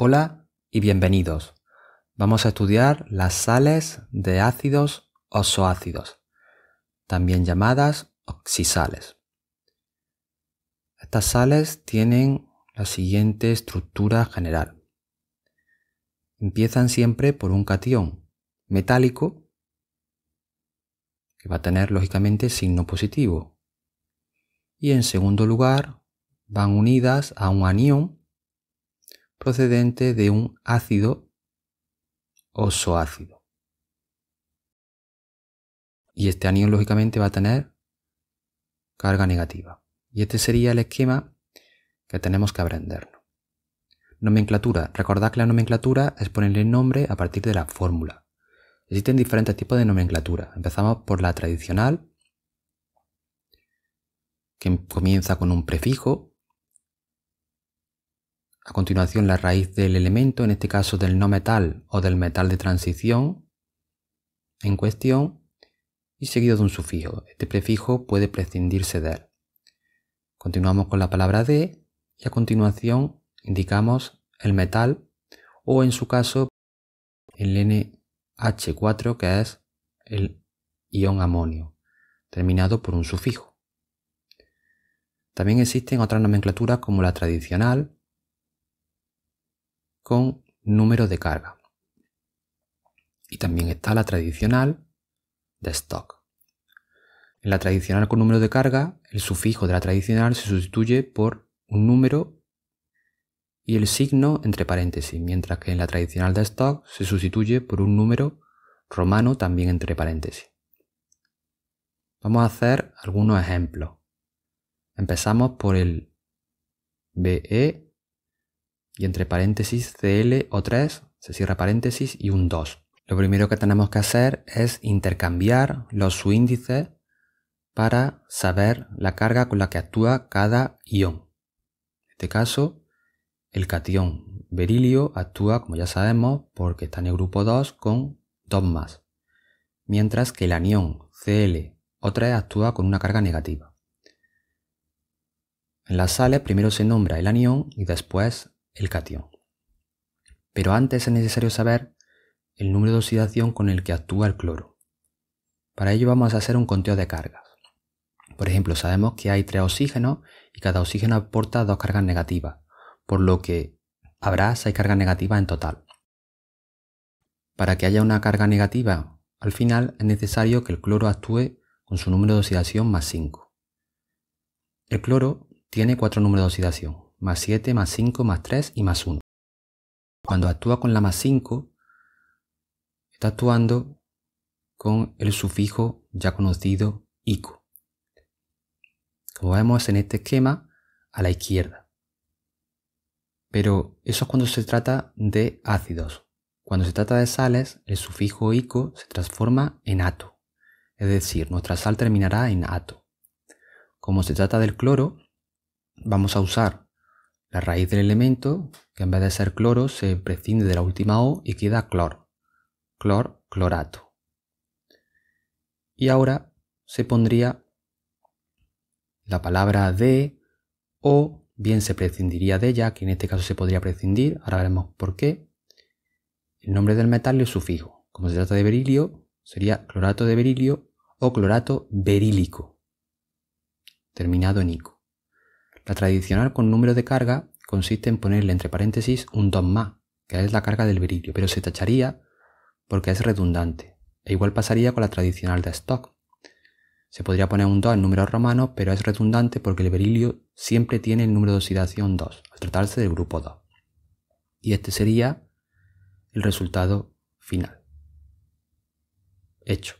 Hola y bienvenidos. Vamos a estudiar las sales de ácidos osoácidos, también llamadas oxisales. Estas sales tienen la siguiente estructura general. Empiezan siempre por un catión metálico que va a tener lógicamente signo positivo. Y en segundo lugar van unidas a un anión procedente de un ácido osoácido. Y este anión lógicamente va a tener carga negativa. Y este sería el esquema que tenemos que aprendernos. Nomenclatura. Recordad que la nomenclatura es ponerle nombre a partir de la fórmula. Existen diferentes tipos de nomenclatura. Empezamos por la tradicional, que comienza con un prefijo, a continuación, la raíz del elemento, en este caso del no metal o del metal de transición en cuestión, y seguido de un sufijo. Este prefijo puede prescindirse de él. Continuamos con la palabra de y a continuación indicamos el metal o en su caso el NH4 que es el ion amonio, terminado por un sufijo. También existen otras nomenclaturas como la tradicional, con número de carga. Y también está la tradicional de stock. En la tradicional con número de carga, el sufijo de la tradicional se sustituye por un número y el signo entre paréntesis, mientras que en la tradicional de stock se sustituye por un número romano también entre paréntesis. Vamos a hacer algunos ejemplos. Empezamos por el BE y entre paréntesis CL o 3, se cierra paréntesis y un 2. Lo primero que tenemos que hacer es intercambiar los subíndices para saber la carga con la que actúa cada ion. En este caso, el cation berilio actúa, como ya sabemos, porque está en el grupo 2 con 2 más, mientras que el anión Cl o 3 actúa con una carga negativa. En las sales primero se nombra el anión y después el catión, Pero antes es necesario saber el número de oxidación con el que actúa el cloro. Para ello vamos a hacer un conteo de cargas. Por ejemplo, sabemos que hay tres oxígenos y cada oxígeno aporta dos cargas negativas, por lo que habrá seis cargas negativas en total. Para que haya una carga negativa, al final es necesario que el cloro actúe con su número de oxidación más 5. El cloro tiene cuatro números de oxidación, más 7, más 5, más 3 y más 1. Cuando actúa con la más 5, está actuando con el sufijo ya conocido ico. Como vemos en este esquema, a la izquierda. Pero eso es cuando se trata de ácidos. Cuando se trata de sales, el sufijo ico se transforma en ato. Es decir, nuestra sal terminará en ato. Como se trata del cloro, vamos a usar la raíz del elemento, que en vez de ser cloro, se prescinde de la última O y queda clor. Clor, clorato. Y ahora se pondría la palabra de o bien se prescindiría de ella, que en este caso se podría prescindir, ahora veremos por qué. El nombre del metal es sufijo. Como se trata de berilio, sería clorato de berilio o clorato berílico, terminado en ico. La tradicional con número de carga consiste en ponerle entre paréntesis un 2 más, que es la carga del berilio, pero se tacharía porque es redundante. E igual pasaría con la tradicional de stock. Se podría poner un 2 en número romano, pero es redundante porque el berilio siempre tiene el número de oxidación 2, al tratarse del grupo 2. Y este sería el resultado final. Hecho.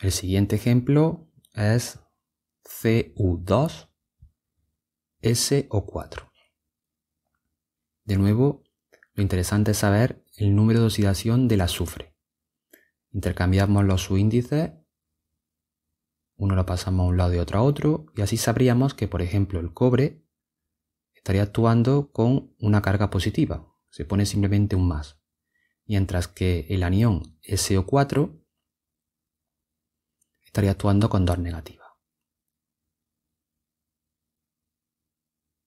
El siguiente ejemplo es cu 2 SO4. De nuevo, lo interesante es saber el número de oxidación del azufre. Intercambiamos los subíndices, uno lo pasamos a un lado y otro a otro, y así sabríamos que, por ejemplo, el cobre estaría actuando con una carga positiva, se pone simplemente un más, mientras que el anión SO4 estaría actuando con dos negativas.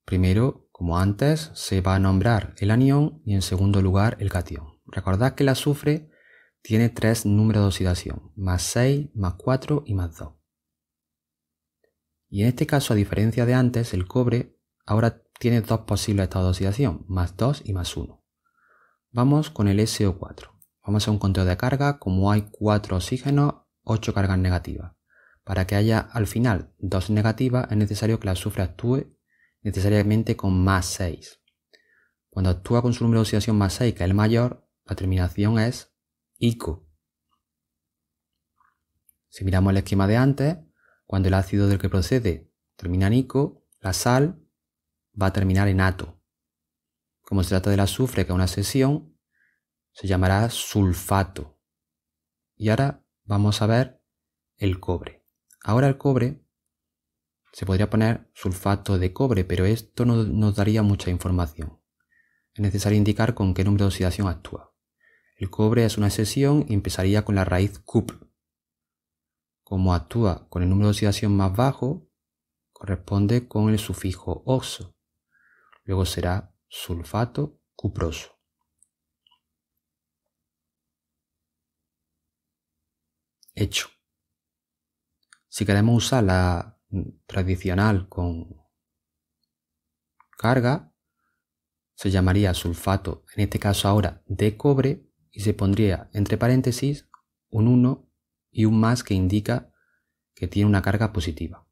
Primero, como antes, se va a nombrar el anión y en segundo lugar el catión. Recordad que el azufre tiene tres números de oxidación, más 6, más 4 y más 2. Y en este caso, a diferencia de antes, el cobre ahora tiene dos posibles estados de oxidación, más 2 y más 1. Vamos con el SO4. Vamos a un conteo de carga, como hay 4 oxígenos, 8 cargas negativas. Para que haya al final dos negativas es necesario que la azufre actúe necesariamente con más 6. Cuando actúa con su número de oxidación más 6, que es el mayor, la terminación es ico. Si miramos el esquema de antes, cuando el ácido del que procede termina en ico, la sal va a terminar en ato. Como se trata del azufre, que es una sesión, se llamará sulfato. Y ahora vamos a ver el cobre. Ahora el cobre se podría poner sulfato de cobre, pero esto no nos daría mucha información. Es necesario indicar con qué número de oxidación actúa. El cobre es una excepción y empezaría con la raíz cup. Como actúa con el número de oxidación más bajo, corresponde con el sufijo oxo. Luego será sulfato cuproso. hecho. Si queremos usar la tradicional con carga, se llamaría sulfato, en este caso ahora de cobre, y se pondría entre paréntesis un 1 y un más que indica que tiene una carga positiva.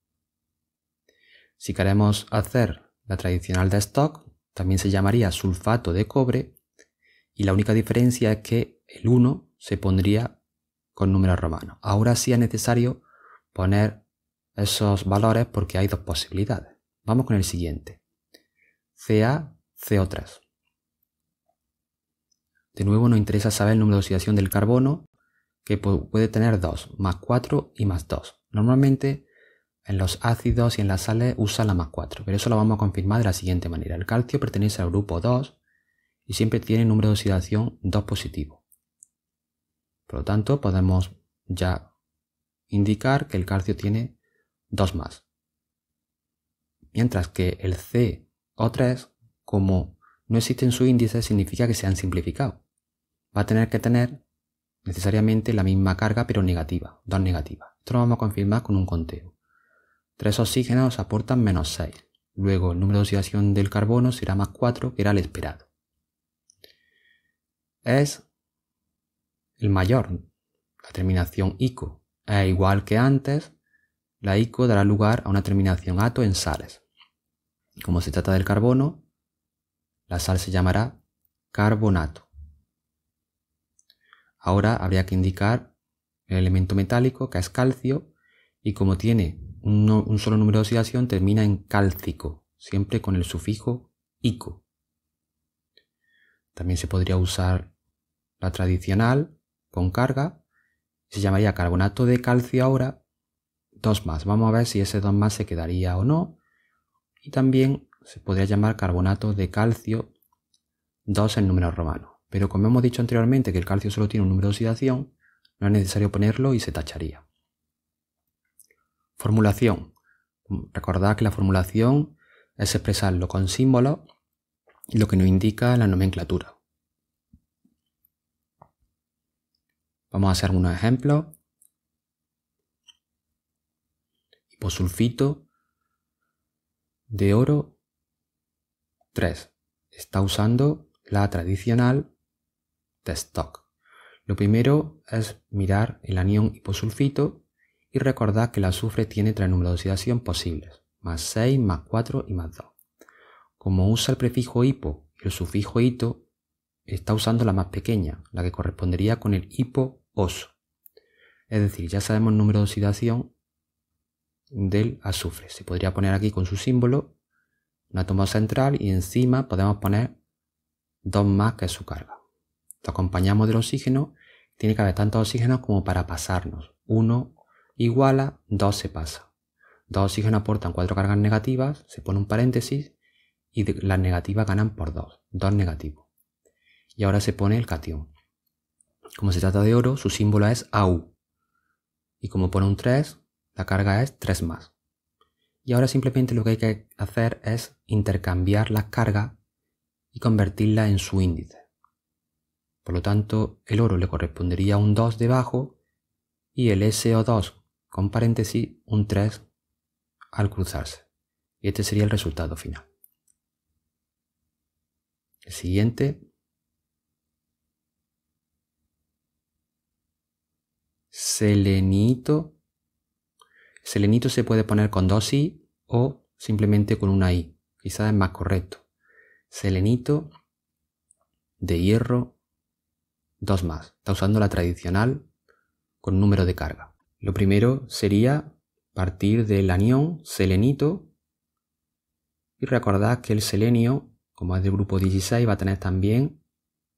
Si queremos hacer la tradicional de stock, también se llamaría sulfato de cobre y la única diferencia es que el 1 se pondría con números romanos. Ahora sí es necesario poner esos valores porque hay dos posibilidades. Vamos con el siguiente. Ca, CO3. De nuevo nos interesa saber el número de oxidación del carbono, que puede tener 2, más 4 y más 2. Normalmente en los ácidos y en las sales usa la más 4, pero eso lo vamos a confirmar de la siguiente manera. El calcio pertenece al grupo 2 y siempre tiene número de oxidación 2 positivo. Por lo tanto, podemos ya indicar que el calcio tiene 2 más. Mientras que el CO3, como no existe en su índice, significa que se han simplificado. Va a tener que tener necesariamente la misma carga, pero negativa, dos negativa. Esto lo vamos a confirmar con un conteo. Tres oxígenos aportan menos 6. Luego el número de oxidación del carbono será más 4, que era el esperado. Es el mayor, la terminación ico, es igual que antes, la ico dará lugar a una terminación ato en sales. Como se trata del carbono, la sal se llamará carbonato. Ahora habría que indicar el elemento metálico, que es calcio, y como tiene un solo número de oxidación, termina en cálcico, siempre con el sufijo ico. También se podría usar la tradicional, con carga, se llamaría carbonato de calcio ahora, 2 más. Vamos a ver si ese 2 más se quedaría o no. Y también se podría llamar carbonato de calcio 2 en número romano Pero como hemos dicho anteriormente que el calcio solo tiene un número de oxidación, no es necesario ponerlo y se tacharía. Formulación. Recordad que la formulación es expresarlo con símbolos, lo que nos indica la nomenclatura. Vamos a hacer un ejemplo, Hiposulfito de oro 3. Está usando la tradicional de stock. Lo primero es mirar el anión hiposulfito y recordar que el azufre tiene tres números de oxidación posibles, más 6, más 4 y más 2. Como usa el prefijo hipo y el sufijo ito, está usando la más pequeña, la que correspondería con el hipo oso. Es decir, ya sabemos el número de oxidación del azufre. Se podría poner aquí con su símbolo un átomo central y encima podemos poner dos más que es su carga. Lo acompañamos del oxígeno. Tiene que haber tanto oxígeno como para pasarnos. Uno iguala, dos se pasa. Dos oxígenos aportan cuatro cargas negativas, se pone un paréntesis y las negativas ganan por dos. Dos negativos y ahora se pone el cation. Como se trata de oro, su símbolo es AU. Y como pone un 3, la carga es 3 más. Y ahora simplemente lo que hay que hacer es intercambiar la carga y convertirla en su índice. Por lo tanto, el oro le correspondería un 2 debajo y el SO2 con paréntesis un 3 al cruzarse. Y este sería el resultado final. El siguiente selenito. Selenito se puede poner con dos i o simplemente con una i. Quizás es más correcto. Selenito de hierro, dos más. Está usando la tradicional con número de carga. Lo primero sería partir del anión selenito y recordad que el selenio, como es de grupo 16, va a tener también,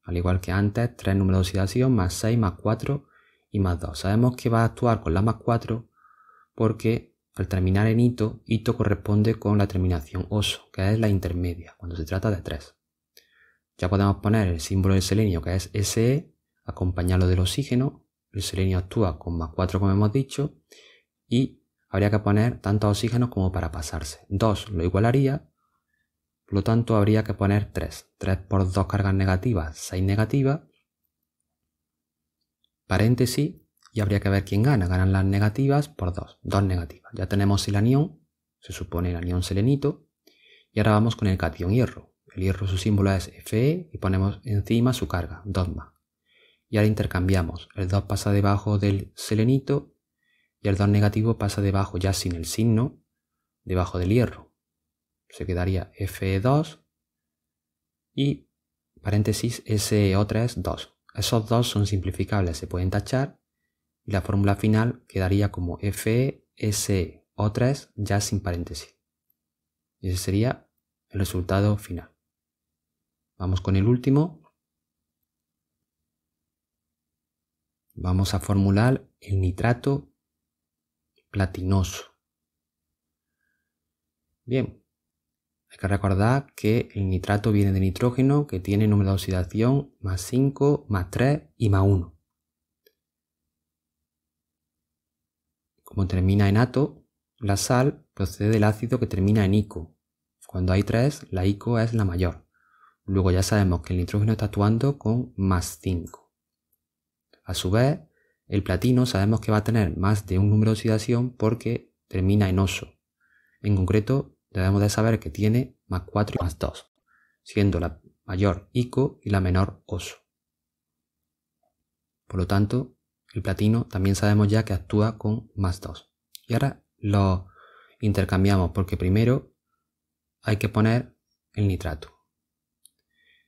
al igual que antes, tres números de oxidación más 6 más 4 y más 2. Sabemos que va a actuar con la más 4 porque al terminar en hito, hito corresponde con la terminación oso, que es la intermedia, cuando se trata de 3. Ya podemos poner el símbolo del selenio, que es SE, acompañarlo del oxígeno. El selenio actúa con más 4, como hemos dicho, y habría que poner tanto oxígeno como para pasarse. 2 lo igualaría, por lo tanto habría que poner 3. 3 por 2 cargas negativas, 6 negativas, paréntesis y habría que ver quién gana. Ganan las negativas por 2, dos negativas. Ya tenemos el anión, se supone el anión selenito, y ahora vamos con el catión hierro. El hierro su símbolo es Fe y ponemos encima su carga, 2 más. Y ahora intercambiamos. El 2 pasa debajo del selenito y el 2 negativo pasa debajo ya sin el signo, debajo del hierro. Se quedaría Fe2 y paréntesis ese otra es 2. Esos dos son simplificables, se pueden tachar y la fórmula final quedaría como FeSO3 ya sin paréntesis. Y ese sería el resultado final. Vamos con el último. Vamos a formular el nitrato platinoso. Bien, hay que recordar que el nitrato viene de nitrógeno que tiene número de oxidación más 5, más 3 y más 1. Como termina en ato, la sal procede del ácido que termina en ico. Cuando hay 3, la ico es la mayor. Luego ya sabemos que el nitrógeno está actuando con más 5. A su vez, el platino sabemos que va a tener más de un número de oxidación porque termina en oso. En concreto, debemos de saber que tiene más 4 y más 2, siendo la mayor Ico y la menor Oso. Por lo tanto, el platino también sabemos ya que actúa con más 2. Y ahora lo intercambiamos porque primero hay que poner el nitrato.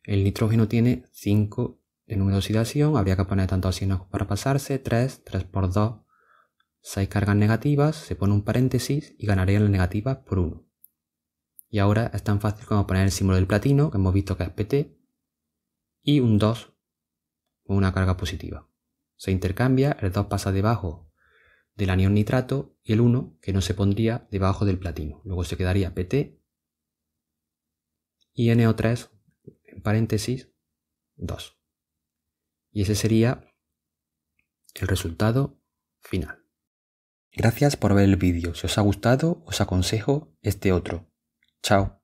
El nitrógeno tiene 5 de número de oxidación, habría que poner tantos signos para pasarse, 3, 3 por 2, 6 cargas negativas, se pone un paréntesis y ganaría la negativa por 1. Y ahora es tan fácil como poner el símbolo del platino, que hemos visto que es PT, y un 2 con una carga positiva. Se intercambia, el 2 pasa debajo del anión nitrato y el 1 que no se pondría debajo del platino. Luego se quedaría PT y NO3 en paréntesis 2. Y ese sería el resultado final. Gracias por ver el vídeo. Si os ha gustado, os aconsejo este otro, Ciao.